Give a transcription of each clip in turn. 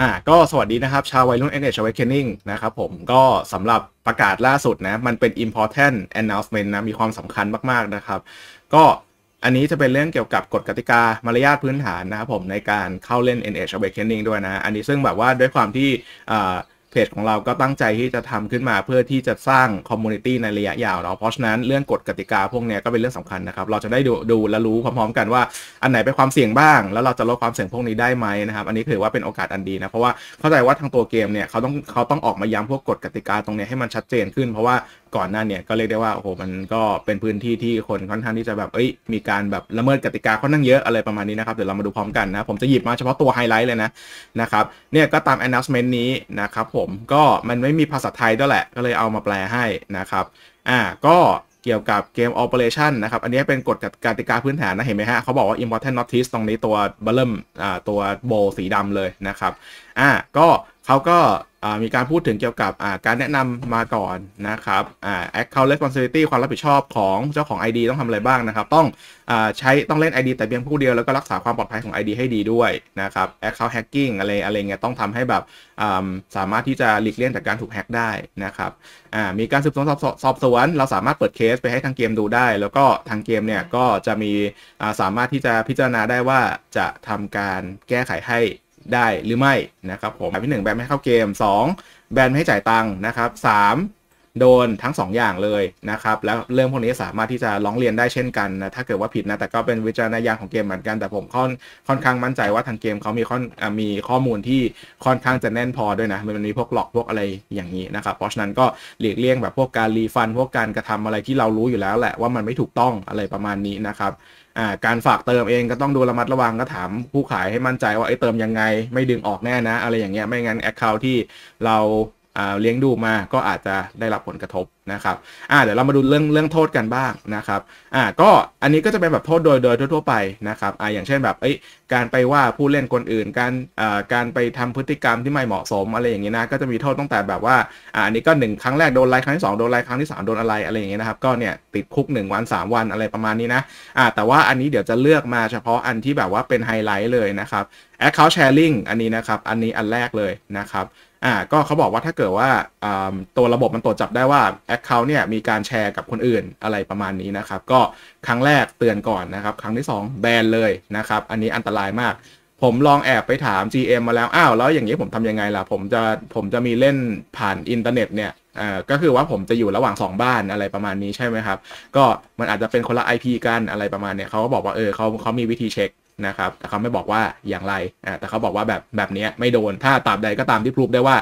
อ่าก็สวัสดีนะครับ ชาววัยรุ่น NH Awakening นะครับผมก็สำหรับประกาศล่าสุดนะ มันเป็น important announcement นะ มีความสำคัญมาก ๆ นะครับ ก็อันนี้จะเป็นเรื่องเกี่ยวกับกฎกติกา มารยาทพื้นฐานนะครับผมในการเข้าเล่น NH Awakening ด้วยนะ อันนี้ซึ่งแบบว่าด้วยความที่อ่าเพจของเราก็ตั้งใจที่จะทำขึ้นมาเพื่อที่จะสร้างคอมมูนิตี้ในระยะยาวเนาะเพราะฉะนั้นเรื่องกฎกติกาพวกนี้ก็เป็นเรื่องสำคัญนะครับเราจะได้ดูดูและรู้พร้อมๆกันว่าอันไหนเป็นความเสี่ยงบ้าง แล้วเราจะลดความเสี่ยงพวกนี้ได้ไหมนะครับอันนี้ถือว่าเป็นโอกาสอันดีนะเพราะว่าเข้าใจว่าทางตัวเกมเนี่ยเขาต้องเขาต้องออกมาย้ำพวกกฎกติกาตรงนี้ให้มันชัดเจนขึ้นเพราะว่าก่อนหน้าเนี่ยก็เรียกได้ว่าโอ้โหมันก็เป็นพื้นที่ ที่คนค่อนข้างที่จะแบบเอ้ยมีการแบบละเมิดกติกาค่อนข้างเยอะอะไรประมาณนี้นะครับเดี๋ยวเรามาดูพร้อมกันนะผมจะหยิบมาเฉพาะตัวไฮไลท์เลยนะนะครับเนี่ยก็ตาม announcement นี้นะครับผมก็มันไม่มีภาษาไทยด้วยแหละก็เลยเอามาแปลให้นะครับอ่าก็เกี่ยวกับเกม operation นะครับ อันนี้เป็นกฎกติกาพื้นฐานนะเห็นไหมฮะเขาบอกว่า important notice ตรงนี้ตัวบัลเลิมตัวโบสีดำเลยนะครับอ่าก็เขาก็มีการพูดถึงเกี่ยวกับการแนะนำมาก่อนนะครับ account responsibility ความรับผิดชอบของเจ้าของ ID ต้องทำอะไรบ้างนะครับ ต้องอใช้ต้องเล่น ID แต่เพียงผู้เดียวแล้วก็รักษาความปลอดภัยของ ID ให้ดีด้วยนะครับ account hacking อะไรอะไรเงี้ยต้องทำให้แบบสามารถที่จะหลีกเลี่ยงจากการถูกแฮกได้นะครับ มีการสืบสวนสอบสวน เราสามารถเปิดเคสไปให้ทางเกมดูได้ แล้วก็ทางเกมเนี่ยก็จะมีสามารถที่จะพิจารณาได้ว่าจะทำการแก้ไขให้ได้หรือไม่ นะครับผมแบบที่1แบนไม่เข้าเกม 2 แบนไม่ให้จ่ายตังค์นะครับ3โดนทั้ง2อย่างเลยนะครับแล้วเรื่องพวกนี้สามารถที่จะร้องเรียนได้เช่นกันนะถ้าเกิดว่าผิดนะ แต่ก็เป็นวิจารณญาณของเกมเหมือนกันแต่ผมค่อนค่อนข้างมั่นใจว่าทางเกมเขามีค่อนมีข้อมูลที่ค่อนข้างจะแน่นพอด้วยนะมันมีพวกหลอกพวกอะไรอย่างนี้นะครับเพราะฉะนั้นก็หลีกเลี่ยงแบบพวกการรีฟันพวกการกระทำอะไรที่เรารู้อยู่แล้วแหละว่ามันไม่ถูกต้องอะไรประมาณนี้นะครับการฝากเติมเองก็ต้องดูระมัดระวังก็ถามผู้ขายให้มั่นใจว่าไอ้เติมยังไงไม่ดึงออกแน่นะ อะไรอย่างเงี้ยไม่งั้นแอคเคาท์ที่เราเลี้ยงดูมาก็อาจจะได้รับผลกระทบนะครับอ่าเดี๋ยวเรามาดูเรื่องเรื่องโทษกันบ้างนะครับอ่าก็อันนี้ก็จะเป็นแบบโทษโดยโดยทั่วไปนะครับอ่าอย่างเช่นแบบเอ้ยการไปว่าผู้เล่นคนอื่น การอ่าการไปทำพฤติกรรมที่ไม่เหมาะสมอะไรอย่างงี้นะ ก็จะมีโทษตั้งแต่แบบว่าอ่าอันนี้ก็1ครั้งแรกโดนไล่ครั้งที่2โดนไล่ครั้งที่3โดนอะไรอะไรอย่างเงี้ยนะครับ ก็เนี่ยติดคุก1วัน3 วันอะไรประมาณนี้นะอ่าแต่ว่าอันนี้เดี๋ยวจะเลือกมาเฉพาะอันที่แบบว่าเป็นไฮไลท์เลยนะครับ Account Sharing อันนี้นะครับ อันนี้อันแรกเลยนะครับอ่าก็เขาบอกว่าถ้าเกิดว่าตัวระบบมันตรวจจับได้ว่า Account เนี่ยมีการแชร์กับคนอื่นอะไรประมาณนี้นะครับก็ครั้งแรกเตือนก่อนนะครับครั้งที่ 2 แบนเลยนะครับอันนี้อันตรายมาก ผมลองแอบไปถาม GM มาแล้วอ้าวแล้วอย่างนี้ผมทำยังไงล่ะผมจะผมจะมีเล่นผ่านอินเทอร์เน็ตเนี่ยอ่าก็คือว่าผมจะอยู่ระหว่าง 2 บ้านอะไรประมาณนี้ใช่ไหมครับก็มันอาจจะเป็นคนละ IP กันอะไรประมาณเนี่ยเขาก็บอกว่าเออเขาเขามีวิธีเช็คนะครับแต่เขาไม่บอกว่าอย่างไรแต่เขาบอกว่าแบบแบบนี้ไม่โดน ถ้าตราบใดก็ตามที่พูดได้ว่า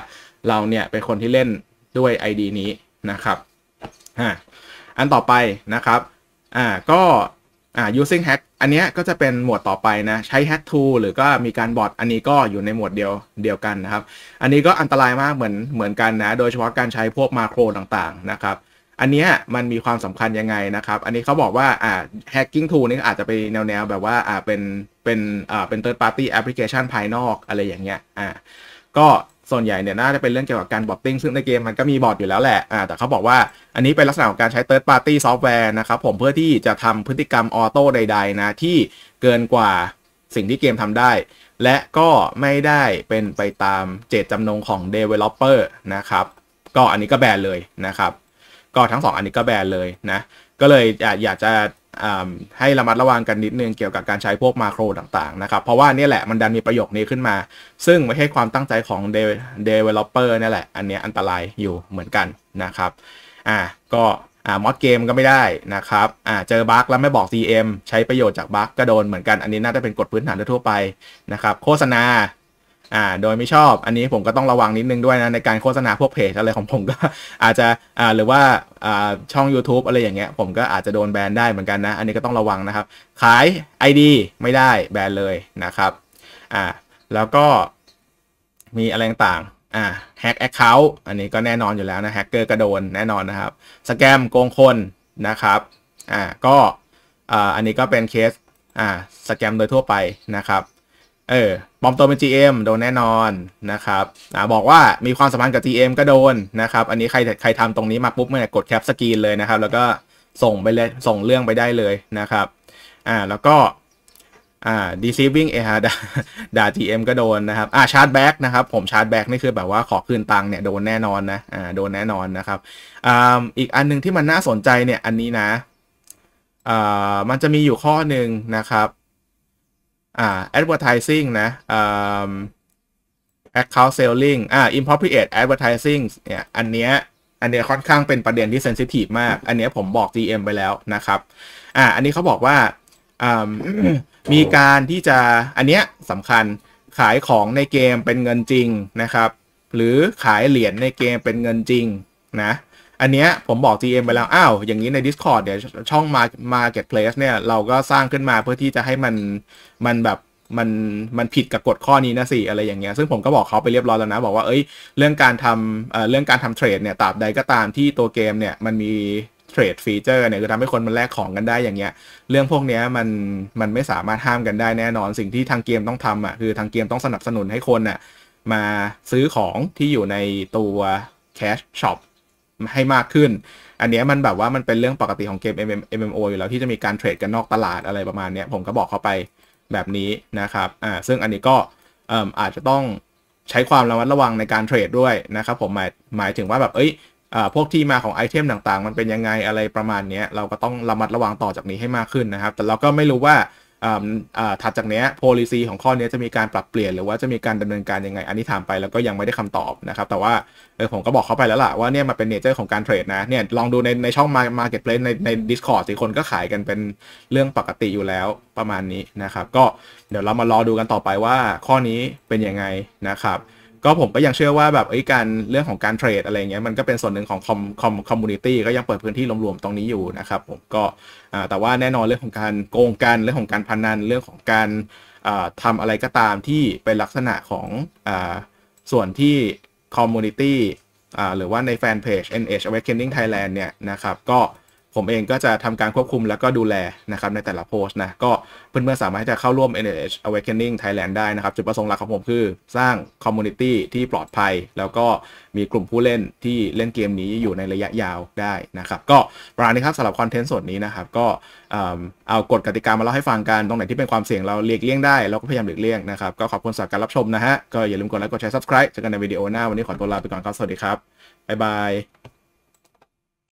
เราเนี่ยเป็นคนที่เล่นด้วย ID นี้นะครับออันต่อไปนะครับ อ่าก็อ่า using hack อันนี้ก็จะเป็นหมวดต่อไปนะ ใช้ hack tool หรือก็มีการบอทอันนี้ก็อยู่ในหมวดเดียวเดียวกันนะครับ อันนี้ก็อันตรายมากเหมือนเหมือนกันนะ โดยเฉพาะการใช้พวกมาโครต่างๆนะครับอันนี้มันมีความสำคัญยังไงนะครับ อันนี้เขาบอกว่าอ่า hacking tool นี่อาจจะไปแนวแนวแบบว่าอ่าเป็นเป็นอ่าเป็น third party application ภายนอก อะไรอย่างเงี้ยอ่าก็ส่วนใหญ่เนี่ยน่าจะเป็นเรื่องเกี่ยวกับการบอทติ้งซึ่งในเกมมันก็มีบอทอยู่แล้วแหละอ่าแต่เขาบอกว่าอันนี้เป็นลักษณะของการใช้ third party software นะครับ ผมเพื่อที่จะทำพฤติกรรมออโต้ใดๆ นะที่เกินกว่าสิ่งที่เกมทำได้ และก็ไม่ได้เป็นไปตามเจตจำนงของ developer นะครับก็อันนี้ก็แบนเลยนะครับก็ทั้งสองอันนี้ก็แบนเลยนะ ก็เลยอยากจะให้ระมัดระวังกันนิดนึงเกี่ยวกับการใช้พวกมาโครต่างๆนะครับ เพราะว่านี่แหละมันดันมีประโยคนี้ขึ้นมา ซึ่งไม่ใช่ความตั้งใจของ developer นี่แหละ อันนี้อันตรายอยู่เหมือนกันนะครับ อ่า ก็อ่ามอดเกมก็ไม่ได้นะครับอ่าเจอบั๊กแล้วไม่บอก CM ใช้ประโยชน์จากบั๊กก็โดนเหมือนกัน อันนี้น่าจะเป็นกฎพื้นฐานทั่วไปนะครับ โฆษณาอ่าโดยไม่ชอบอันนี้ผมก็ต้องระวังนิดนึง ด้วยนะในการโฆษณาพวกเพจอะไรของผมก็อาจจะอ่าหรือว่าอ่าช่อง YouTube อะไรอย่างเงี้ยผมก็อาจจะโดนแบนได้เหมือนกันนะ อันนี้ก็ต้องระวังนะครับขาย ID ไม่ได้แบนเลยนะครับอ่าแล้วก็มีอะไรต่างอ่าแฮกแอคเคาท์อันนี้ก็แน่นอนอยู่แล้วนะแฮกเกอร์กระโดนแน่นอนนะครับ สแกมโกงคนนะครับอ่าก็อ่าอันนี้ก็เป็นเคสอ่าสแกมโดยทั่วไปนะครับเออปลอมตัวเป็น GM โดนแน่นอนนะครับ อ่าบอกว่ามีความสัมพันธ์กับ GM ก็โดนนะครับ อันนี้ใครใครทำตรงนี้มาปุ๊บเนี่ยกดแคปสกรีนเลยนะครับ แล้วก็ส่งไปเลยส่งเรื่องไปได้เลยนะครับ อ่าแล้วก็อ่า deceiving เอฮาด่า GM ก็โดนนะครับ อ่าชาร์จแบ็กนะครับผมชาร์จแบ็กนี่คือแบบว่าขอคืนตังค์เนี่ยโดนแน่นอนนะ อ่าโดนแน่นอนนะครับอ่าอีกอันนึงที่มันน่าสนใจเนี่ยอันนี้นะอ่ามันจะมีอยู่ข้อหนึ่งนะครับอ่า advertising นะอ่ account selling อ่า inappropriate advertising เนี่ยอันเนี้ยอันเนี้ยค่อนข้างเป็นประเด็นที่ sensitive มาก อันเนี้ยผมบอก GM ไปแล้วนะครับอ่าอันนี้เขาบอกว่าอ่ามีการที่จะอันเนี้ยสำคัญขายของในเกมเป็นเงินจริงนะครับ หรือขายเหรียญในเกมเป็นเงินจริงนะอันเนี้ยผมบอก GM ไปแล้ว อ้าว อย่างนี้ใน Discord เดี๋ยวช่อง Marketplace เนี่ยเราก็สร้างขึ้นมาเพื่อที่จะให้มัน มันแบบ มัน มันผิดกับกฎข้อนี้นะสิอะไรอย่างเงี้ย ซึ่งผมก็บอกเขาไปเรียบร้อยแล้วนะ บอกว่า เอ้ย เรื่องการทำเอ่อเรื่องการทำเทรดเนี่ย ตราบใดก็ตามที่ตัวเกมเนี่ยมันมีเทรดฟีเจอร์เนี่ยคือทำให้คนมันแลกของกันได้อย่างเงี้ย เรื่องพวกเนี้ยมัน มันไม่สามารถห้ามกันได้แน่นอน สิ่งที่ทางเกมต้องทำอ่ะคือทางเกมต้องสนับสนุนให้คนอ่ะมาซื้อของที่อยู่ในตัวแคชช็อปให้มากขึ้น อันนี้มันแบบว่ามันเป็นเรื่องปกติของเกม MMO อยู่แล้ว ที่จะมีการเทรดกันนอกตลาดอะไรประมาณนี้ผมก็บอกเขาไปแบบนี้นะครับ อ่า ซึ่งอันนี้ก็อาจจะต้องใช้ความระมัดระวังในการเทรดด้วยนะครับ ผมหมายหมายถึงว่าแบบ เอ้ยอพวกที่มาของไอเทมต่างๆ มันเป็นยังไงอะไรประมาณนี้เราก็ต้องระมัดระวังต่อจากนี้ให้มากขึ้นนะครับ แต่เราก็ไม่รู้ว่าถัดจากเนี้ย policy ของข้อนี้จะมีการปรับเปลี่ยน หรือว่าจะมีการดำเนินการยังไง อันนี้ถามไปแล้วก็ยังไม่ได้คำตอบนะครับ แต่ว่าเออผมก็บอกเขาไปแล้วล่ะ ว่าเนี่ยมันเป็นเนเจอร์ของการเทรดนะ เนี่ยลองดูในในช่อง marketplace ในใน discord สิคนก็ขายกันเป็นเรื่องปกติอยู่แล้วประมาณนี้นะครับ ก็เดี๋ยวเรามารอดูกันต่อไปว่าข้อนี้เป็นยังไงนะครับก็ผมก็ยังเชื่อว่าแบบไอ้การเรื่องของการเทรดอะไรเงี้ยมันก็เป็นส่วนหนึ่งของคอมคอมคอมมูนิตี้ก็ยังเปิดพื้นที่รวมๆ ตรงนี้อยู่นะครับผมก็แต่ว่าแน่นอนเรื่องของการโกงกัน เรื่องของการพนันเรื่องของการทำอะไรก็ตามที่เป็นลักษณะของส่วนที่คอมมูนิตี้หรือว่าในแฟนเพจ NH Awakening Thailand เนี่ยนะครับก็ผมเองก็จะทำการควบคุมแล้วก็ดูแลนะครับในแต่ละโพสต์นะ ก็เพื่อนๆสามารถจะเข้าร่วม n h Awakening Thailand ได้นะครับ จุดประสงค์หลักของผมคือสร้างคอมมูนิตี้ที่ปลอดภัย แล้วก็มีกลุ่มผู้เล่นที่เล่นเกมนี้อยู่ในระยะยาวได้นะครับ ก็ประมาณนี้ครับสำหรับคอนเทนต์ส่วนนี้นะครับ ก็เอากฎกติกามาเล่าให้ฟังกันตรงไหนที่เป็นความเสี่ยงเราเลียกเลี่ยงได้เราก็พยายามหลีกเลี่ยงนะครับก็ขอบคุณสำหรับการรับชมนะฮะก็อย่าลืมกดไลค์กดแชร์ subscribe เจอกันในวิดีโอหน้า วันนี้ขอตัวลาไปก่อนครับสวัสดีครับบ๊ายบาย